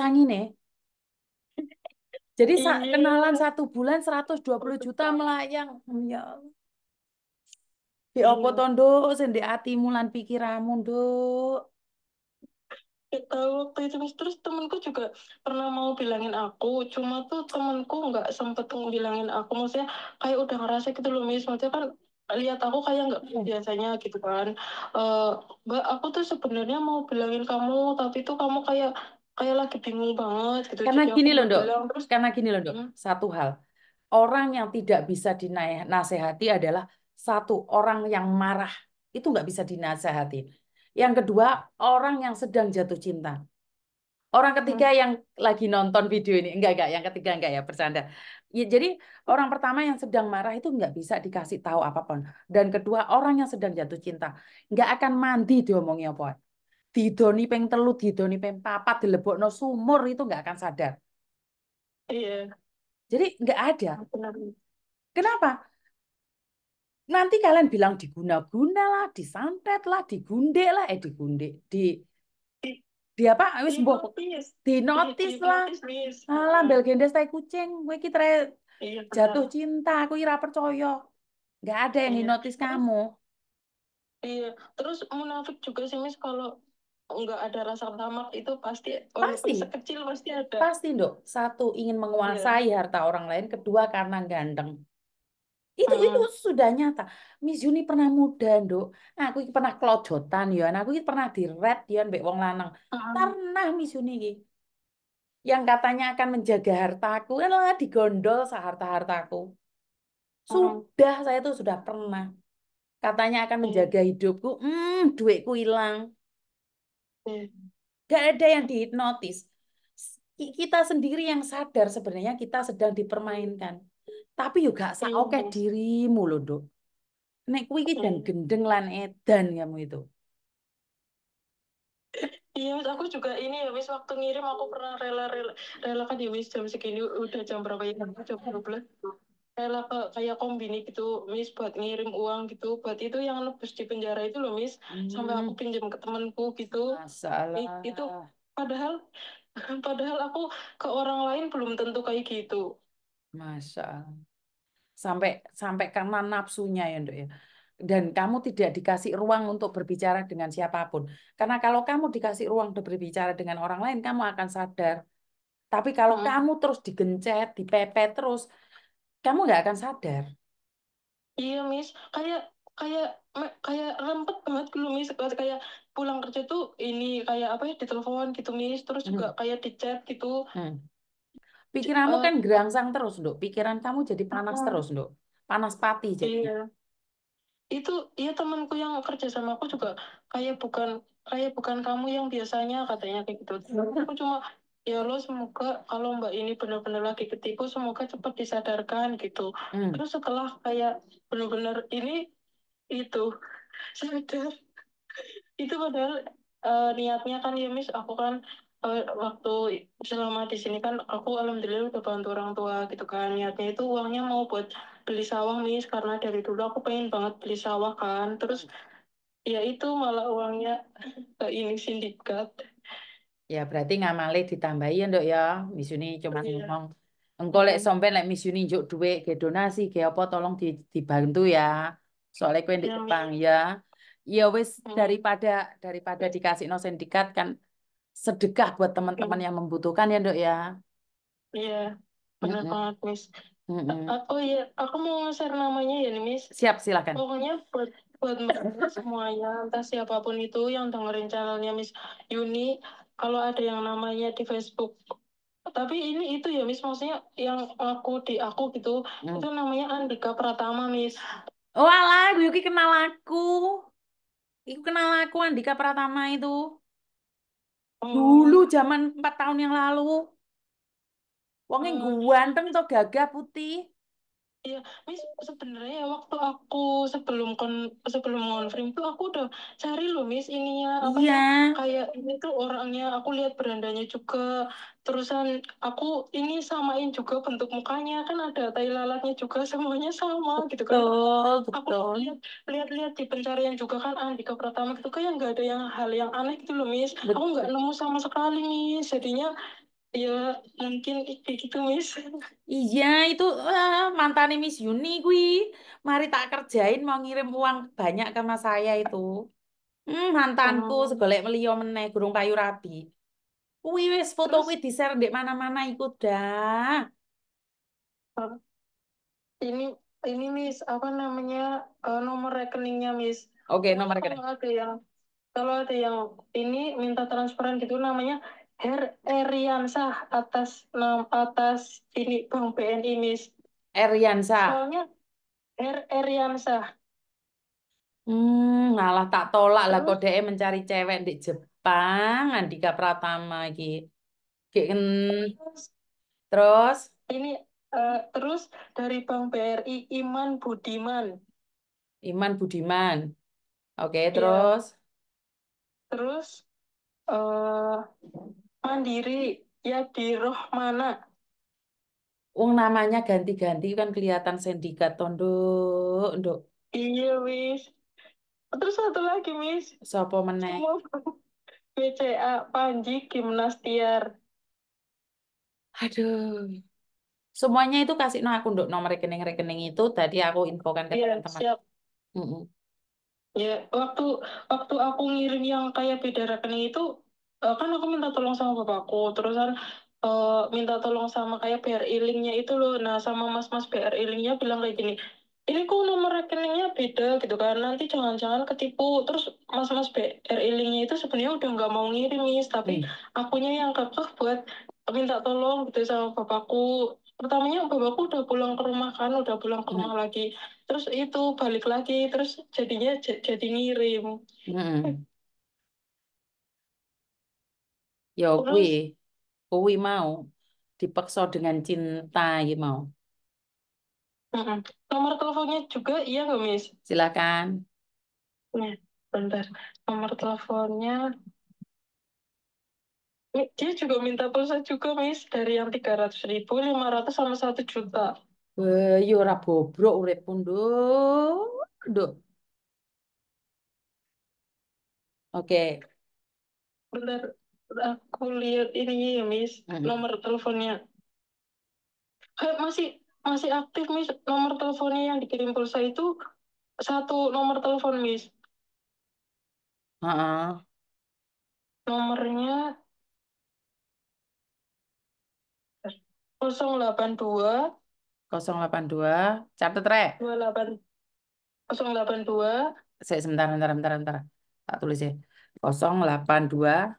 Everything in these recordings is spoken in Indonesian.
sangi nih. Ya. Jadi sa iya. kenalan satu bulan 120 juta melayang. Oh, ya Di opo iya. tondo sendi sing atimu lan pikiranmu nduk. waktu itu terus temanku juga pernah mau bilangin aku, cuma tuh temanku nggak sempet bilangin aku, maksudnya kayak udah ngerasa gitu loh Miss. maksudnya kan lihat aku kayak nggak iya. biasanya gitu kan uh, aku tuh sebenarnya mau bilangin kamu tapi tuh kamu kayak kayak oh, lagi bingung banget gitu. Karena Jadi gini loh dok, terus karena gini loh dok, hmm. satu hal orang yang tidak bisa dinasehati adalah satu orang yang marah itu nggak bisa dinasehati. Yang kedua orang yang sedang jatuh cinta. Orang ketiga hmm. yang lagi nonton video ini enggak enggak yang ketiga enggak ya bercanda. Ya, jadi orang pertama yang sedang marah itu enggak bisa dikasih tahu apapun dan kedua orang yang sedang jatuh cinta enggak akan mandi diomongnya apa didoni peng telu, didoni peng papat, no sumur itu nggak akan sadar. Iya. Jadi nggak ada. Iya, Kenapa? Nanti kalian bilang diguna-guna lah, disantet lah, digundek lah, eh digundek, di di apa? Ah, wis notis, di notis lah. alhamdulillah bel gendes tai kucing, kowe iya, jatuh cinta, aku ira percaya. Nggak ada yang iya. di notis kamu. Iya, terus munafik juga sih mis kalau nggak ada rasa tamak itu pasti pasti sekecil pasti ada pasti dok satu ingin menguasai yeah. harta orang lain kedua karena ganteng itu uh. itu sudah nyata Miss Yuni pernah muda dok nah, aku pernah kelojotan ya nah, aku pernah diret red ya mbak wong lanang uh. pernah Miss Yuni yang katanya akan menjaga hartaku kan digondol seharta hartaku sudah uh. saya tuh sudah pernah katanya akan iya. menjaga hidupku hmm duitku hilang Gak ada yang dihipnotis. Kita sendiri yang sadar sebenarnya kita sedang dipermainkan. Tapi juga oke okay, iya. dirimu loh, Dok. Nek kuwi iki dan gendeng lan edan kamu itu. Iya, aku juga ini ya wis waktu ngirim aku pernah rela rela relakan ya wis jam segini udah jam berapa ya? Jam 12 rela kayak kombini gitu Miss buat ngirim uang gitu buat itu yang lepas di penjara itu loh Miss hmm. sampai aku hmm. pinjam ke temanku gitu Masalah. itu padahal padahal aku ke orang lain belum tentu kayak gitu Masya sampai sampai karena nafsunya ya dok ya dan kamu tidak dikasih ruang untuk berbicara dengan siapapun. Karena kalau kamu dikasih ruang untuk berbicara dengan orang lain, kamu akan sadar. Tapi kalau hmm. kamu terus digencet, dipepet terus, kamu nggak akan sadar. Iya, Miss. Kayak kayak kayak rempet banget dulu, Miss. Kayak pulang kerja tuh ini kayak apa ya ditelepon gitu, Miss. Terus juga hmm. kayak di chat gitu. Hmm. Pikiranmu uh, kan gerangsang terus, Dok. Pikiran kamu jadi panas uh, terus, Dok. Panas pati jadi. Iya. Itu iya temanku yang kerja sama aku juga kayak bukan kayak bukan kamu yang biasanya katanya kayak gitu. Aku cuma ya lo semoga kalau mbak ini benar-benar lagi ketipu semoga cepat disadarkan gitu hmm. terus setelah kayak benar-benar ini itu sadar itu padahal uh, niatnya kan ya mis aku kan uh, waktu selama di sini kan aku alhamdulillah udah bantu orang tua gitu kan niatnya itu uangnya mau buat beli sawah mis karena dari dulu aku pengen banget beli sawah kan terus hmm. ya itu malah uangnya ke ini sindikat Ya berarti ngamale ditambahi ya dok ya. Misuni cuma oh, ngomong Engkau lek like lek misuni njuk duit ke donasi ke apa tolong di, dibantu ya. Soalnya kowe ndek Jepang iya, ya. Ya wis hmm. daripada daripada dikasih no sindikat kan sedekah buat teman-teman hmm. yang membutuhkan ya dok ya. Iya. Benar -hmm. banget, Miss. -hmm. Aku iya, aku mau share namanya ya, nih Miss. Siap, silakan. Pokoknya buat buat mereka semuanya, entah siapapun itu yang dengerin channelnya Miss Yuni, kalau ada yang namanya di Facebook tapi ini itu ya Miss maksudnya yang aku di aku gitu hmm. itu namanya Andika Pratama Miss oh Bu gue Yuki kenal aku Iku kenal aku Andika Pratama itu oh. dulu zaman empat tahun yang lalu wongin oh. Hmm. ganteng tuh gagah putih Iya, mis sebenarnya ya waktu aku sebelum kon sebelum ngonfirm tuh aku udah cari loh mis ininya apa iya. Ya, kayak ini tuh orangnya aku lihat berandanya juga terusan aku ini samain juga bentuk mukanya kan ada tai lalatnya juga semuanya sama gitu kan betul, aku lihat-lihat lihat di pencarian juga kan Andika Pratama gitu kan yang nggak ada yang hal yang aneh gitu loh mis aku nggak nemu sama sekali mis jadinya ya mungkin gitu mis iya itu uh, mantan Miss Yuni gue, mari tak kerjain mau ngirim uang banyak ke mas saya itu hmm, mantanku oh. segolek meliyo meneh gurung payu rapi, gue wes foto gue di share di mana-mana ikut dah oh. ini ini Miss apa namanya uh, nomor rekeningnya Miss oke okay, nomor rekening kalau ada yang kalau ada yang ini minta transferan gitu namanya Her Eriansah atas nama atas ini bank BNI Miss Eriansa. Soalnya R er, Eriansa. Hmm, ngalah tak tolak lah Terus E mencari cewek di Jepang, Andika Pratama iki. terus Terus ini uh, terus dari Bank BRI Iman Budiman. Iman Budiman. Oke, Iya, terus terus eh Mandiri di Rohmana. Wong namanya ganti-ganti kan kelihatan sindikat tonduk, nduk. Iya, Miss. Terus satu lagi, Miss. Sopo meneh? BCA Panji Gimnastiar. Aduh. Semuanya itu kasih nah aku untuk nomor rekening-rekening itu tadi aku infokan ke iya, teman-teman. Iya, siap. Mm -mm. Ya, waktu waktu aku ngirim yang kayak beda rekening itu, eh, kan aku minta tolong sama bapakku. Terus uh, minta tolong sama kayak BRI linknya itu loh nah sama mas-mas BRI linknya bilang kayak gini ini kok nomor rekeningnya beda gitu kan nanti jangan-jangan ketipu terus mas-mas BRI linknya itu sebenarnya udah nggak mau ngirim nih tapi hmm. akunya yang kekeh buat minta tolong gitu ya sama bapakku pertamanya bapakku udah pulang ke rumah kan udah pulang ke hmm. rumah hmm. lagi terus itu balik lagi terus jadinya jadi ngirim hmm. Eh. ya oke kuwi mau dipaksa dengan cinta ya mau nomor teleponnya juga iya nggak Miss silakan nah bentar nomor teleponnya dia juga minta pulsa juga Miss dari yang tiga ratus ribu lima ratus sama satu juta Wah, eh, iya, ora bro uripku, do Oke. Okay. Bentar, aku lihat ini ya Miss hmm. nomor teleponnya eh, masih masih aktif Miss nomor teleponnya yang dikirim pulsa itu satu nomor telepon Miss -uh. nomornya 082 082 catat re 28 082 saya sebentar bentar bentar bentar tak tulis ya 082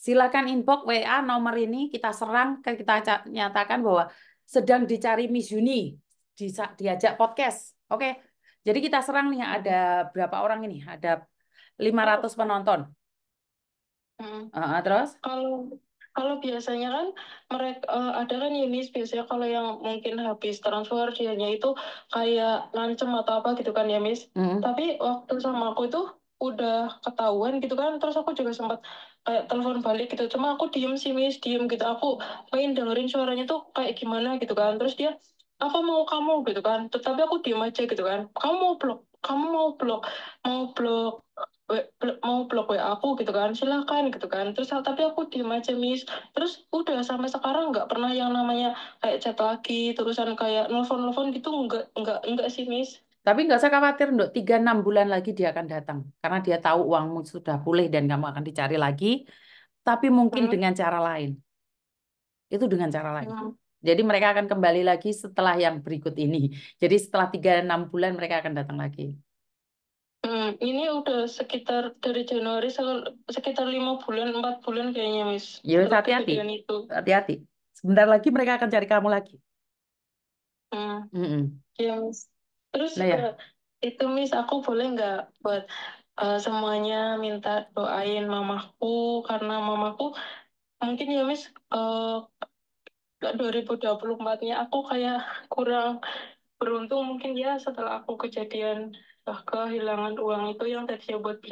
Silakan inbox WA nomor ini kita serang, kita nyatakan bahwa sedang dicari Miss Yuni, diajak podcast. Oke, okay? jadi kita serang nih ada berapa orang ini? Ada 500 penonton. Hmm. Uh, terus? Kalau kalau biasanya kan mereka uh, eh, ada kan Yunis biasanya kalau yang mungkin habis transfer dia itu kayak lancem atau apa gitu kan ya Miss. Hmm. Tapi waktu sama aku itu udah ketahuan gitu kan terus aku juga sempat kayak telepon balik gitu cuma aku diem sih miss diem gitu aku main dengerin suaranya tuh kayak gimana gitu kan terus dia apa mau kamu gitu kan tetapi aku diem aja gitu kan kamu mau blok kamu mau blok mau blok mau blok WA aku gitu kan silakan gitu kan terus tapi aku diem aja miss terus udah sampai sekarang nggak pernah yang namanya kayak chat lagi terusan kayak nelfon nelfon gitu nggak nggak nggak sih miss tapi nggak usah khawatir, untuk tiga enam bulan lagi dia akan datang. Karena dia tahu uangmu sudah pulih dan kamu akan dicari lagi. Tapi mungkin hmm. dengan cara lain. Itu dengan cara lain. Hmm. Jadi mereka akan kembali lagi setelah yang berikut ini. Jadi setelah tiga enam bulan mereka akan datang lagi. Hmm, ini udah sekitar dari Januari sekitar lima bulan empat bulan kayaknya Miss. Ya hati-hati. Hati-hati. Sebentar lagi mereka akan cari kamu lagi. Hmm. Mm Ya, Miss. Terus nah, ya. Eh, itu Miss aku boleh nggak buat uh, semuanya minta doain mamaku karena mamaku mungkin ya Miss eh, uh, 2024-nya aku kayak kurang beruntung mungkin ya setelah aku kejadian kehilangan uang itu yang tadi buat